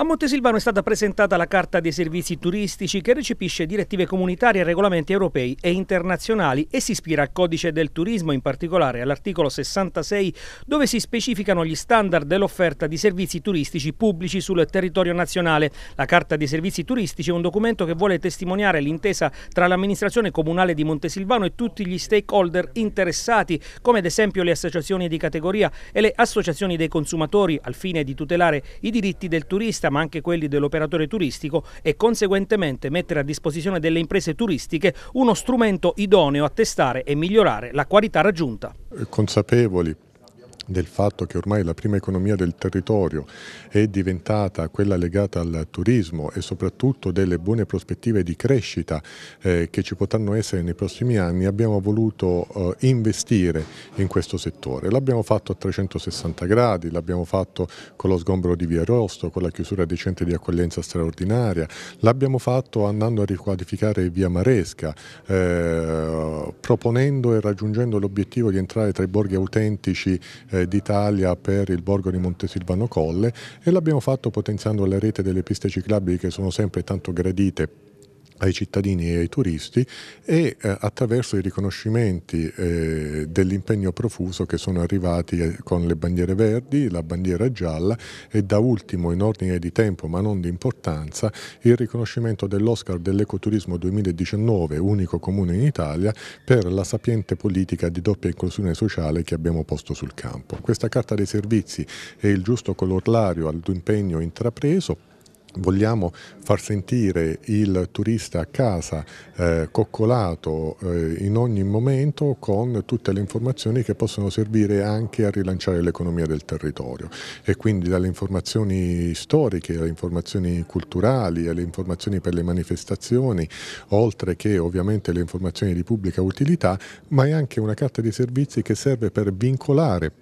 A Montesilvano è stata presentata la Carta dei servizi turistici che recepisce direttive comunitarie e regolamenti europei e internazionali e si ispira al codice del turismo, in particolare all'articolo 66 dove si specificano gli standard dell'offerta di servizi turistici pubblici sul territorio nazionale. La Carta dei servizi turistici è un documento che vuole testimoniare l'intesa tra l'amministrazione comunale di Montesilvano e tutti gli stakeholder interessati, come ad esempio le associazioni di categoria e le associazioni dei consumatori, al fine di tutelare i diritti del turista ma anche quelli dell'operatore turistico e conseguentemente mettere a disposizione delle imprese turistiche uno strumento idoneo a testare e migliorare la qualità raggiunta. Consapevoli del fatto che ormai la prima economia del territorio è diventata quella legata al turismo e soprattutto delle buone prospettive di crescita eh, che ci potranno essere nei prossimi anni, abbiamo voluto eh, investire in questo settore. L'abbiamo fatto a 360 gradi, l'abbiamo fatto con lo sgombro di Via Rosto, con la chiusura dei centri di accoglienza straordinaria, l'abbiamo fatto andando a riqualificare Via Maresca, eh, proponendo e raggiungendo l'obiettivo di entrare tra i borghi autentici eh, d'Italia per il borgo di Montesilvano Colle e l'abbiamo fatto potenziando la rete delle piste ciclabili che sono sempre tanto gradite ai cittadini e ai turisti e eh, attraverso i riconoscimenti eh, dell'impegno profuso che sono arrivati eh, con le bandiere verdi, la bandiera gialla e da ultimo in ordine di tempo ma non di importanza il riconoscimento dell'Oscar dell'ecoturismo 2019, unico comune in Italia, per la sapiente politica di doppia inclusione sociale che abbiamo posto sul campo. Questa carta dei servizi è il giusto colorlario all'impegno intrapreso Vogliamo far sentire il turista a casa eh, coccolato eh, in ogni momento con tutte le informazioni che possono servire anche a rilanciare l'economia del territorio e quindi dalle informazioni storiche alle informazioni culturali, alle informazioni per le manifestazioni, oltre che ovviamente le informazioni di pubblica utilità, ma è anche una carta di servizi che serve per vincolare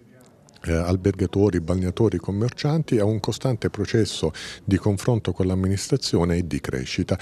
eh, albergatori, balneatori, commercianti a un costante processo di confronto con l'amministrazione e di crescita.